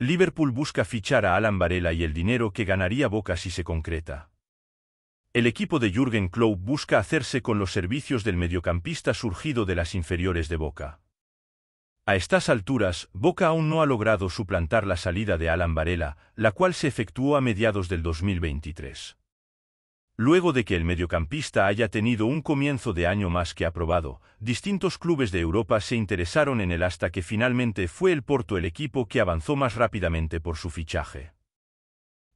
Liverpool busca fichar a Alan Varela y el dinero que ganaría Boca si se concreta. El equipo de Jürgen Klopp busca hacerse con los servicios del mediocampista surgido de las inferiores de Boca. A estas alturas, Boca aún no ha logrado suplantar la salida de Alan Varela, la cual se efectuó a mediados del 2023. Luego de que el mediocampista haya tenido un comienzo de año más que aprobado, distintos clubes de Europa se interesaron en él hasta que finalmente fue el Porto el equipo que avanzó más rápidamente por su fichaje.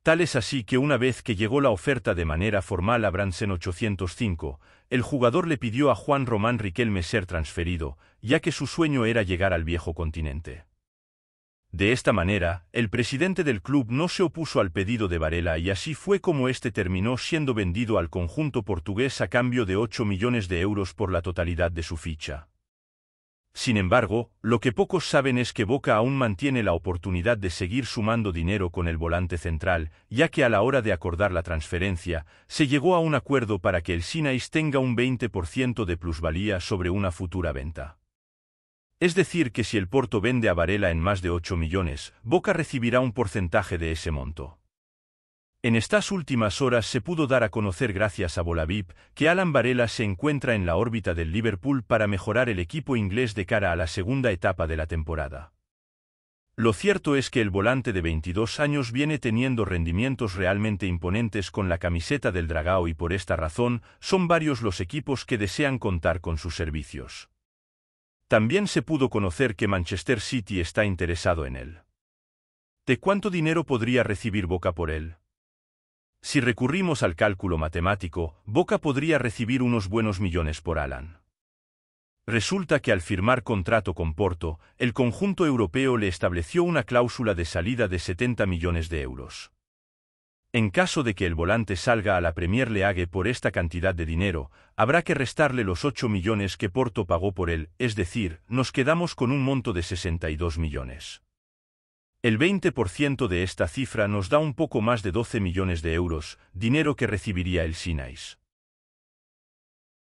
Tal es así que una vez que llegó la oferta de manera formal a Bransen 805, el jugador le pidió a Juan Román Riquelme ser transferido, ya que su sueño era llegar al viejo continente. De esta manera, el presidente del club no se opuso al pedido de Varela y así fue como este terminó siendo vendido al conjunto portugués a cambio de 8 millones de euros por la totalidad de su ficha. Sin embargo, lo que pocos saben es que Boca aún mantiene la oportunidad de seguir sumando dinero con el volante central, ya que a la hora de acordar la transferencia, se llegó a un acuerdo para que el Sinais tenga un 20% de plusvalía sobre una futura venta. Es decir, que si el Porto vende a Varela en más de 8 millones, Boca recibirá un porcentaje de ese monto. En estas últimas horas se pudo dar a conocer gracias a Bolavip que Alan Varela se encuentra en la órbita del Liverpool para mejorar el equipo inglés de cara a la segunda etapa de la temporada. Lo cierto es que el volante de 22 años viene teniendo rendimientos realmente imponentes con la camiseta del Dragao y por esta razón son varios los equipos que desean contar con sus servicios. También se pudo conocer que Manchester City está interesado en él. ¿De cuánto dinero podría recibir Boca por él? Si recurrimos al cálculo matemático, Boca podría recibir unos buenos millones por Alan. Resulta que al firmar contrato con Porto, el conjunto europeo le estableció una cláusula de salida de 70 millones de euros. En caso de que el volante salga a la Premier League por esta cantidad de dinero, habrá que restarle los 8 millones que Porto pagó por él, es decir, nos quedamos con un monto de 62 millones. El 20% de esta cifra nos da un poco más de 12 millones de euros, dinero que recibiría el Sinais.